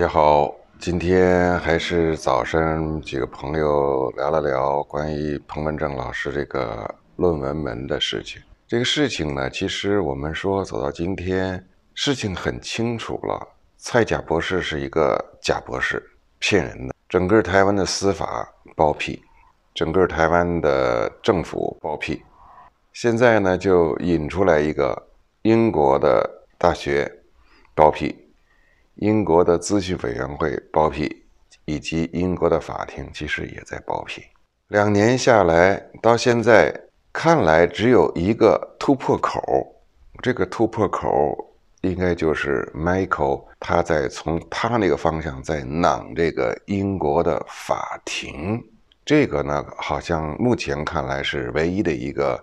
大家好，今天还是早上几个朋友聊了聊关于彭文正老师这个论文门的事情。这个事情呢，其实我们说走到今天，事情很清楚了。蔡甲博士是一个假博士，骗人的。整个台湾的司法包庇，整个台湾的政府包庇。现在呢，就引出来一个英国的大学包庇。英国的咨询委员会包庇，以及英国的法庭其实也在包庇。两年下来，到现在看来只有一个突破口，这个突破口应该就是 Michael 他在从他那个方向在挡这个英国的法庭。这个呢，好像目前看来是唯一的一个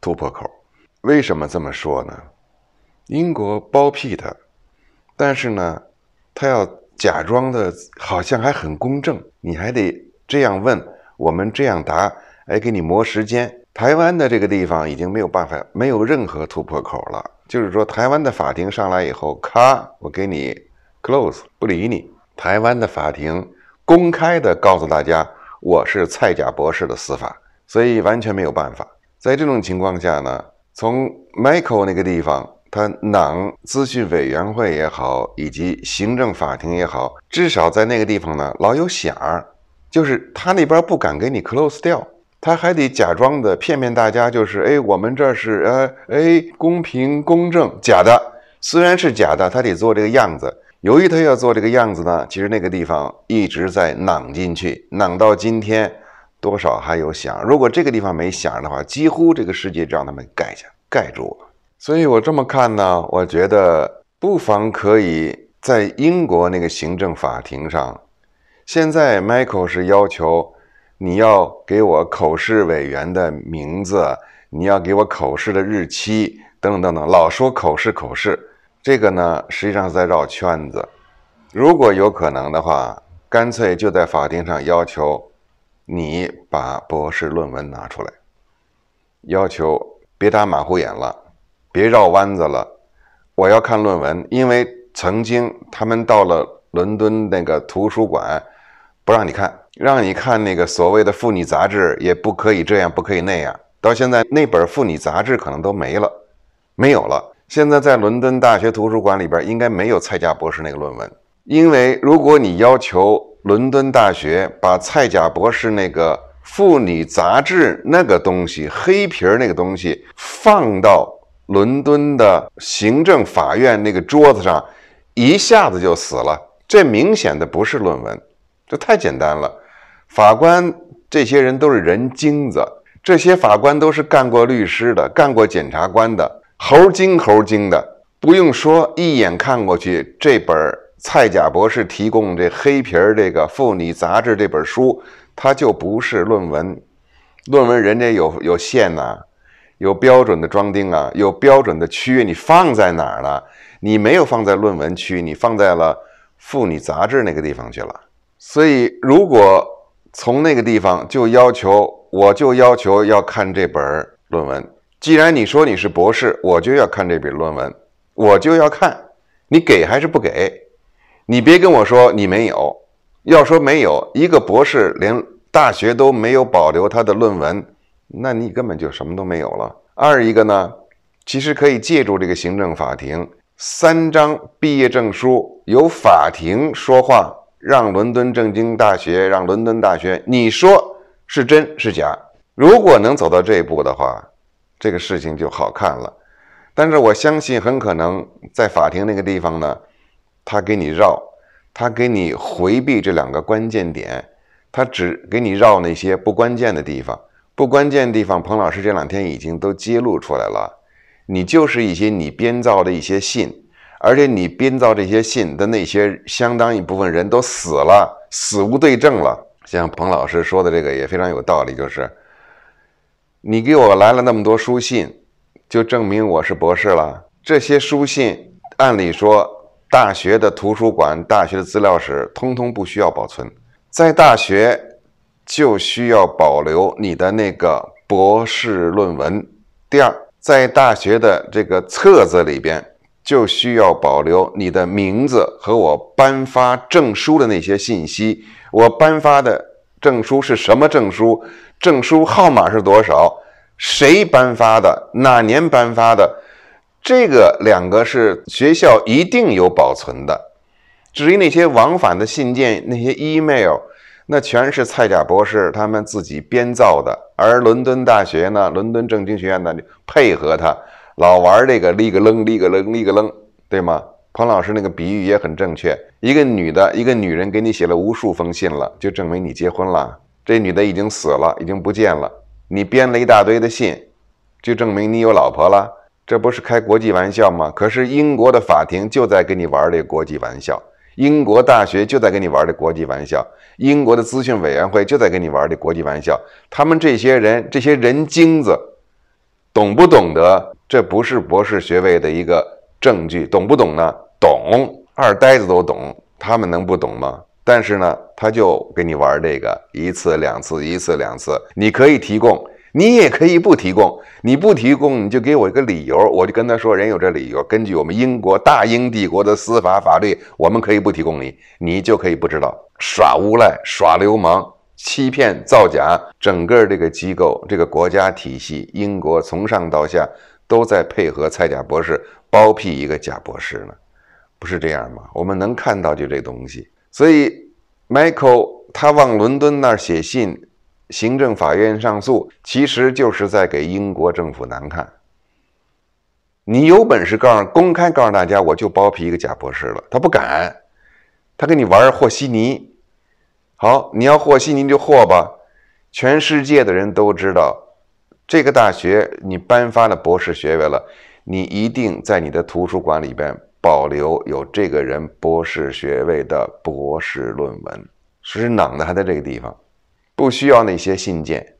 突破口。为什么这么说呢？英国包庇他，但是呢？他要假装的，好像还很公正，你还得这样问，我们这样答，哎，给你磨时间。台湾的这个地方已经没有办法，没有任何突破口了。就是说，台湾的法庭上来以后，咔，我给你 close，不理你。台湾的法庭公开的告诉大家，我是蔡甲博士的司法，所以完全没有办法。在这种情况下呢，从 Michael 那个地方。他囊咨询委员会也好，以及行政法庭也好，至少在那个地方呢，老有响儿。就是他那边不敢给你 close 掉，他还得假装的骗骗大家，就是哎，我们这是呃，哎，公平公正，假的。虽然是假的，他得做这个样子。由于他要做这个样子呢，其实那个地方一直在囊进去，囊到今天多少还有响。如果这个地方没响的话，几乎这个世界让他们盖下，盖住了。所以，我这么看呢，我觉得不妨可以在英国那个行政法庭上。现在，Michael 是要求你要给我口试委员的名字，你要给我口试的日期，等等等等，老说口试口试，这个呢实际上是在绕圈子。如果有可能的话，干脆就在法庭上要求你把博士论文拿出来，要求别打马虎眼了。别绕弯子了，我要看论文。因为曾经他们到了伦敦那个图书馆，不让你看，让你看那个所谓的妇女杂志也不可以这样，不可以那样。到现在那本妇女杂志可能都没了，没有了。现在在伦敦大学图书馆里边应该没有蔡甲博士那个论文，因为如果你要求伦敦大学把蔡甲博士那个妇女杂志那个东西黑皮儿那个东西放到。伦敦的行政法院那个桌子上，一下子就死了。这明显的不是论文，这太简单了。法官这些人都是人精子，这些法官都是干过律师的，干过检察官的，猴精猴精的。不用说，一眼看过去，这本蔡甲博士提供这黑皮儿这个妇女杂志这本书，它就不是论文。论文人家有有线呐。有标准的装订啊，有标准的区域，你放在哪儿了？你没有放在论文区，你放在了妇女杂志那个地方去了。所以，如果从那个地方就要求，我就要求要看这本论文。既然你说你是博士，我就要看这本论文，我就要看你给还是不给。你别跟我说你没有，要说没有一个博士连大学都没有保留他的论文。那你根本就什么都没有了。二一个呢，其实可以借助这个行政法庭，三张毕业证书由法庭说话，让伦敦政经大学，让伦敦大学，你说是真是假？如果能走到这一步的话，这个事情就好看了。但是我相信，很可能在法庭那个地方呢，他给你绕，他给你回避这两个关键点，他只给你绕那些不关键的地方。不关键地方，彭老师这两天已经都揭露出来了。你就是一些你编造的一些信，而且你编造这些信的那些相当一部分人都死了，死无对证了。像彭老师说的这个也非常有道理，就是你给我来了那么多书信，就证明我是博士了。这些书信按理说，大学的图书馆、大学的资料室通通不需要保存，在大学。就需要保留你的那个博士论文。第二，在大学的这个册子里边，就需要保留你的名字和我颁发证书的那些信息。我颁发的证书是什么证书？证书号码是多少？谁颁发的？哪年颁发的？这个两个是学校一定有保存的。至于那些往返的信件，那些 email。那全是蔡甲博士他们自己编造的，而伦敦大学呢，伦敦政经学院呢，配合他老玩这个立个楞立个楞立个楞，对吗？彭老师那个比喻也很正确。一个女的，一个女人给你写了无数封信了，就证明你结婚了。这女的已经死了，已经不见了。你编了一大堆的信，就证明你有老婆了。这不是开国际玩笑吗？可是英国的法庭就在跟你玩这个国际玩笑。英国大学就在跟你玩这国际玩笑，英国的资讯委员会就在跟你玩这国际玩笑。他们这些人，这些人精子，懂不懂得这不是博士学位的一个证据，懂不懂呢？懂，二呆子都懂，他们能不懂吗？但是呢，他就给你玩这个一次两次，一次两次，你可以提供。你也可以不提供，你不提供，你就给我一个理由，我就跟他说，人有这理由。根据我们英国大英帝国的司法法律，我们可以不提供你，你就可以不知道。耍无赖、耍流氓、欺骗、造假，整个这个机构、这个国家体系，英国从上到下都在配合蔡甲博士包庇一个假博士呢，不是这样吗？我们能看到就这东西。所以，Michael 他往伦敦那儿写信。行政法院上诉，其实就是在给英国政府难看。你有本事告诉、公开告诉大家，我就包庇一个假博士了。他不敢，他跟你玩和稀泥。好，你要和稀泥就和吧。全世界的人都知道，这个大学你颁发了博士学位了，你一定在你的图书馆里边保留有这个人博士学位的博士论文，是脑的，还在这个地方。不需要那些信件，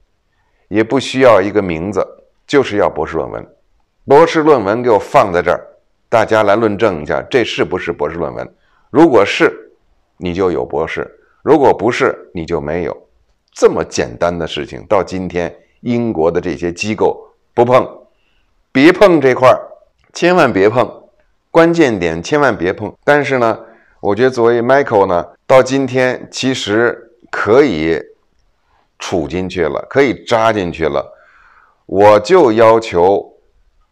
也不需要一个名字，就是要博士论文。博士论文给我放在这儿，大家来论证一下，这是不是博士论文？如果是，你就有博士；如果不是，你就没有。这么简单的事情，到今天英国的这些机构不碰，别碰这块儿，千万别碰关键点，千万别碰。但是呢，我觉得作为 Michael 呢，到今天其实可以。杵进去了，可以扎进去了，我就要求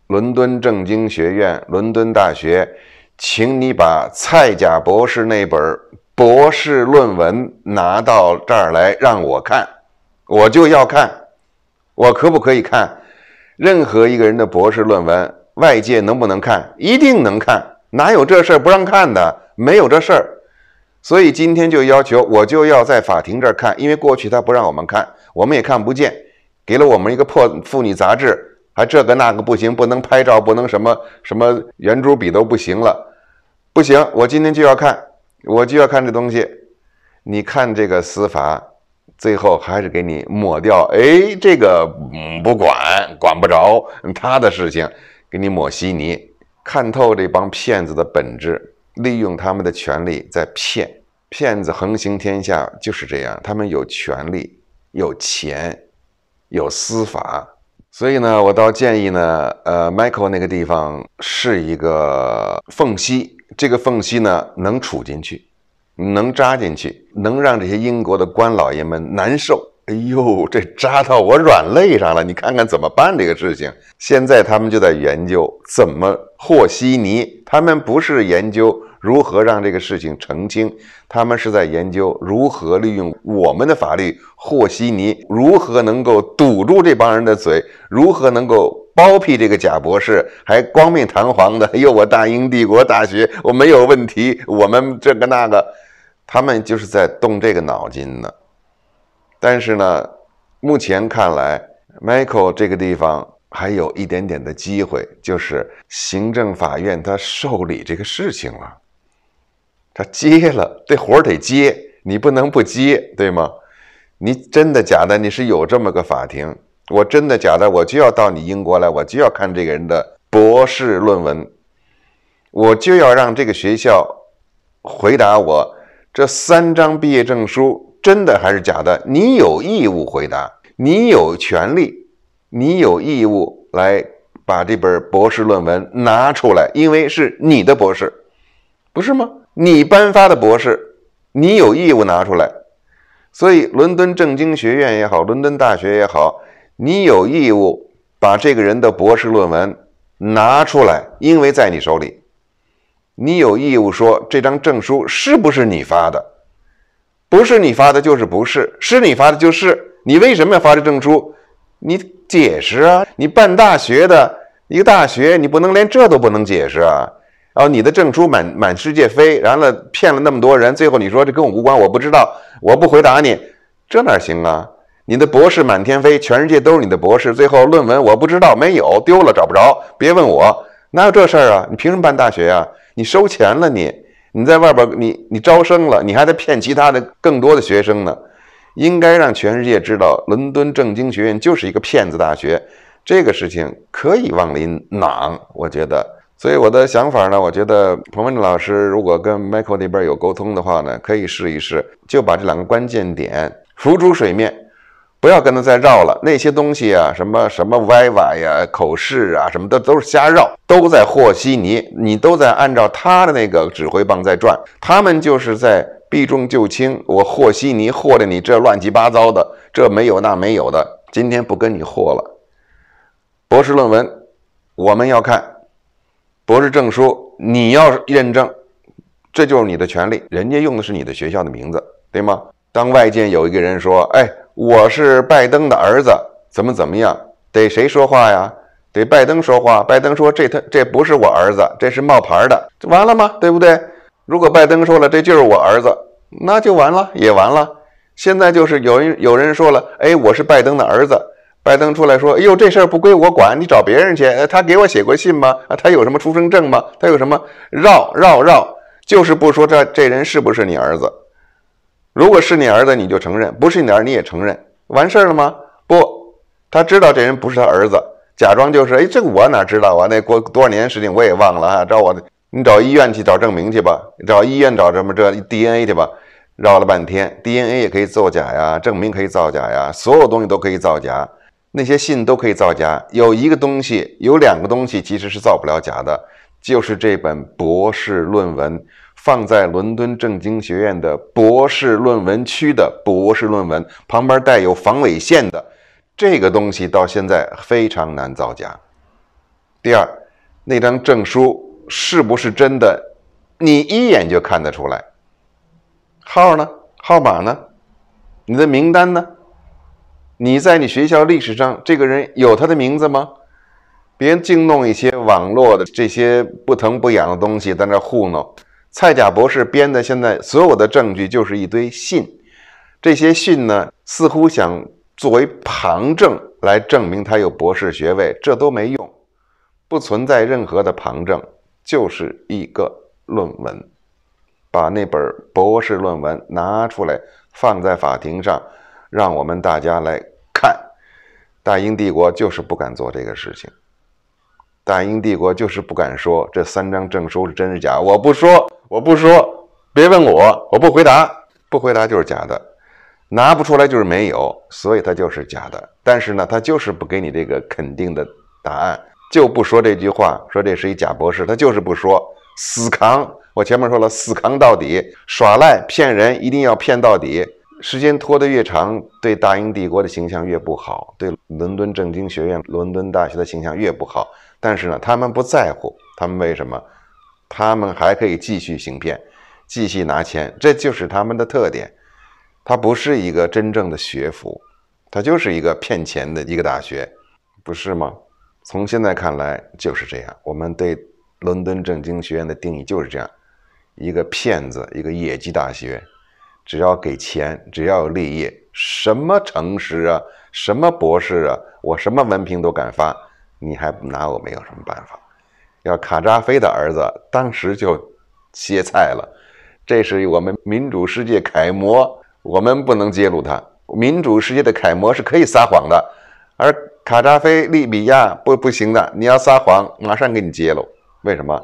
伦敦政经学院、伦敦大学，请你把蔡甲博士那本博士论文拿到这儿来让我看，我就要看，我可不可以看任何一个人的博士论文？外界能不能看？一定能看，哪有这事儿不让看的？没有这事儿。所以今天就要求，我就要在法庭这儿看，因为过去他不让我们看，我们也看不见，给了我们一个破妇女杂志，还这个那个不行，不能拍照，不能什么什么圆珠笔都不行了，不行，我今天就要看，我就要看这东西。你看这个司法，最后还是给你抹掉，哎，这个嗯不管管不着他的事情，给你抹稀泥，看透这帮骗子的本质。利用他们的权利在骗，骗子横行天下就是这样。他们有权利，有钱、有司法，所以呢，我倒建议呢，呃，Michael 那个地方是一个缝隙，这个缝隙呢能杵进去，能扎进去，能让这些英国的官老爷们难受。哎呦，这扎到我软肋上了，你看看怎么办这个事情。现在他们就在研究怎么和稀泥，他们不是研究。如何让这个事情澄清？他们是在研究如何利用我们的法律和稀泥，如何能够堵住这帮人的嘴，如何能够包庇这个假博士，还光面堂皇的哟，我大英帝国大学我没有问题，我们这个那个，他们就是在动这个脑筋呢。但是呢，目前看来，Michael 这个地方还有一点点的机会，就是行政法院他受理这个事情了。他接了这活得接，你不能不接，对吗？你真的假的？你是有这么个法庭？我真的假的？我就要到你英国来，我就要看这个人的博士论文，我就要让这个学校回答我这三张毕业证书真的还是假的？你有义务回答，你有权利，你有义务来把这本博士论文拿出来，因为是你的博士，不是吗？你颁发的博士，你有义务拿出来。所以伦敦政经学院也好，伦敦大学也好，你有义务把这个人的博士论文拿出来，因为在你手里，你有义务说这张证书是不是你发的，不是你发的就是不是，是你发的就是你为什么要发这证书，你解释啊！你办大学的一个大学，你不能连这都不能解释啊！然后你的证书满满世界飞，然后呢骗了那么多人，最后你说这跟我无关，我不知道，我不回答你，这哪行啊？你的博士满天飞，全世界都是你的博士，最后论文我不知道没有，丢了找不着，别问我，哪有这事儿啊？你凭什么办大学呀？你收钱了，你你在外边你你招生了，你还得骗其他的更多的学生呢，应该让全世界知道伦敦政经学院就是一个骗子大学，这个事情可以往里囊，我觉得。所以我的想法呢，我觉得彭文正老师如果跟 Michael 那边有沟通的话呢，可以试一试，就把这两个关键点浮出水面，不要跟他再绕了。那些东西啊，什么什么歪歪呀、口试啊，什么的都是瞎绕，都在和稀泥，你都在按照他的那个指挥棒在转。他们就是在避重就轻，我和稀泥和着你这乱七八糟的，这没有那没有的，今天不跟你和了。博士论文我们要看。博士证书，你要认证，这就是你的权利。人家用的是你的学校的名字，对吗？当外界有一个人说：“哎，我是拜登的儿子，怎么怎么样？”得谁说话呀？得拜登说话。拜登说：“这他这不是我儿子，这是冒牌的。”完了吗？对不对？如果拜登说了这就是我儿子，那就完了，也完了。现在就是有人有人说了：“哎，我是拜登的儿子。”拜登出来说：“哎呦，这事儿不归我管，你找别人去。他给我写过信吗？啊，他有什么出生证吗？他有什么绕绕绕？就是不说这这人是不是你儿子。如果是你儿子，你就承认；不是你儿子，你也承认。完事儿了吗？不，他知道这人不是他儿子，假装就是。哎，这个我哪知道啊？那过多少年事情我也忘了啊。找我，你找医院去找证明去吧，找医院找什么这 DNA 去吧。绕了半天，DNA 也可以造假呀，证明可以造假呀，所有东西都可以造假。”那些信都可以造假，有一个东西，有两个东西其实是造不了假的，就是这本博士论文，放在伦敦政经学院的博士论文区的博士论文旁边带有防伪线的这个东西，到现在非常难造假。第二，那张证书是不是真的，你一眼就看得出来。号呢？号码呢？你的名单呢？你在你学校历史上这个人有他的名字吗？别净弄一些网络的这些不疼不痒的东西，在那糊弄。蔡甲博士编的现在所有的证据就是一堆信，这些信呢似乎想作为旁证来证明他有博士学位，这都没用，不存在任何的旁证，就是一个论文。把那本博士论文拿出来放在法庭上。让我们大家来看，大英帝国就是不敢做这个事情。大英帝国就是不敢说这三张证书是真是假。我不说，我不说，别问我，我不回答，不回答就是假的，拿不出来就是没有，所以它就是假的。但是呢，他就是不给你这个肯定的答案，就不说这句话，说这是一假博士，他就是不说，死扛。我前面说了，死扛到底，耍赖骗人，一定要骗到底。时间拖得越长，对大英帝国的形象越不好，对伦敦政经学院、伦敦大学的形象越不好。但是呢，他们不在乎，他们为什么？他们还可以继续行骗，继续拿钱，这就是他们的特点。它不是一个真正的学府，它就是一个骗钱的一个大学，不是吗？从现在看来就是这样。我们对伦敦政经学院的定义就是这样：一个骗子，一个野鸡大学。只要给钱，只要有立业，什么诚实啊，什么博士啊，我什么文凭都敢发，你还拿我没有什么办法。要卡扎菲的儿子当时就歇菜了，这是我们民主世界楷模，我们不能揭露他。民主世界的楷模是可以撒谎的，而卡扎菲利比亚不不行的，你要撒谎，马上给你揭露。为什么？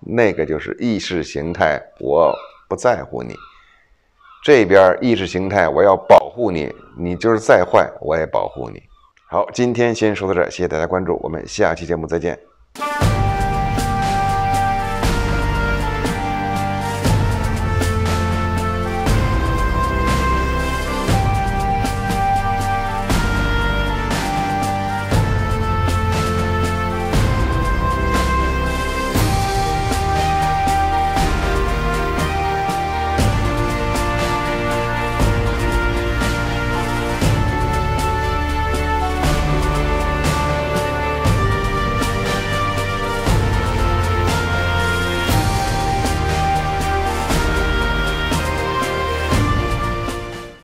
那个就是意识形态，我不在乎你。这边意识形态，我要保护你，你就是再坏，我也保护你。好，今天先说到这谢谢大家关注，我们下期节目再见。